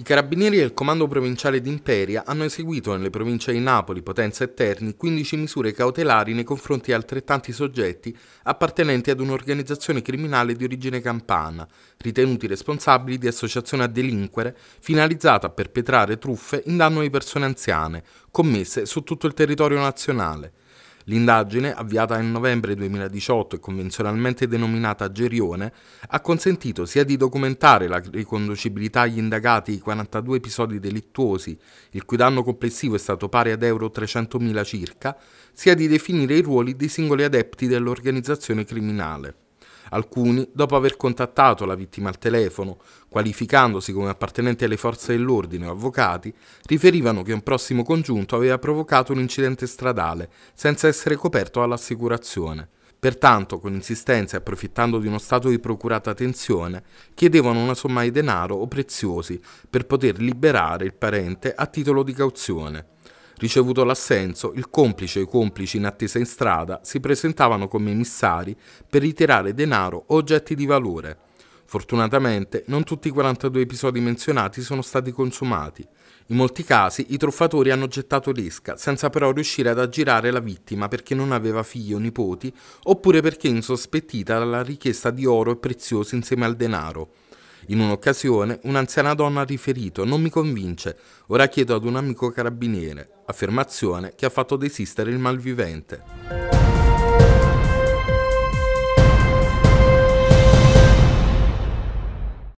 I carabinieri del comando provinciale d'Imperia hanno eseguito nelle province di Napoli, Potenza e Terni 15 misure cautelari nei confronti di altrettanti soggetti appartenenti ad un'organizzazione criminale di origine campana, ritenuti responsabili di associazione a delinquere finalizzata a perpetrare truffe in danno di persone anziane, commesse su tutto il territorio nazionale. L'indagine, avviata nel novembre 2018 e convenzionalmente denominata Gerione, ha consentito sia di documentare la riconducibilità agli indagati i 42 episodi delittuosi, il cui danno complessivo è stato pari ad euro 300.000 circa, sia di definire i ruoli dei singoli adepti dell'organizzazione criminale. Alcuni, dopo aver contattato la vittima al telefono, qualificandosi come appartenenti alle forze dell'ordine o avvocati, riferivano che un prossimo congiunto aveva provocato un incidente stradale senza essere coperto dall'assicurazione. Pertanto, con insistenza e approfittando di uno stato di procurata tensione, chiedevano una somma di denaro o preziosi per poter liberare il parente a titolo di cauzione. Ricevuto l'assenso, il complice e i complici in attesa in strada si presentavano come emissari per ritirare denaro o oggetti di valore. Fortunatamente non tutti i 42 episodi menzionati sono stati consumati. In molti casi i truffatori hanno gettato l'esca senza però riuscire ad aggirare la vittima perché non aveva figli o nipoti oppure perché insospettita dalla richiesta di oro e preziosi insieme al denaro. In un'occasione, un'anziana donna ha riferito: Non mi convince, ora chiedo ad un amico carabiniere. Affermazione che ha fatto desistere il malvivente.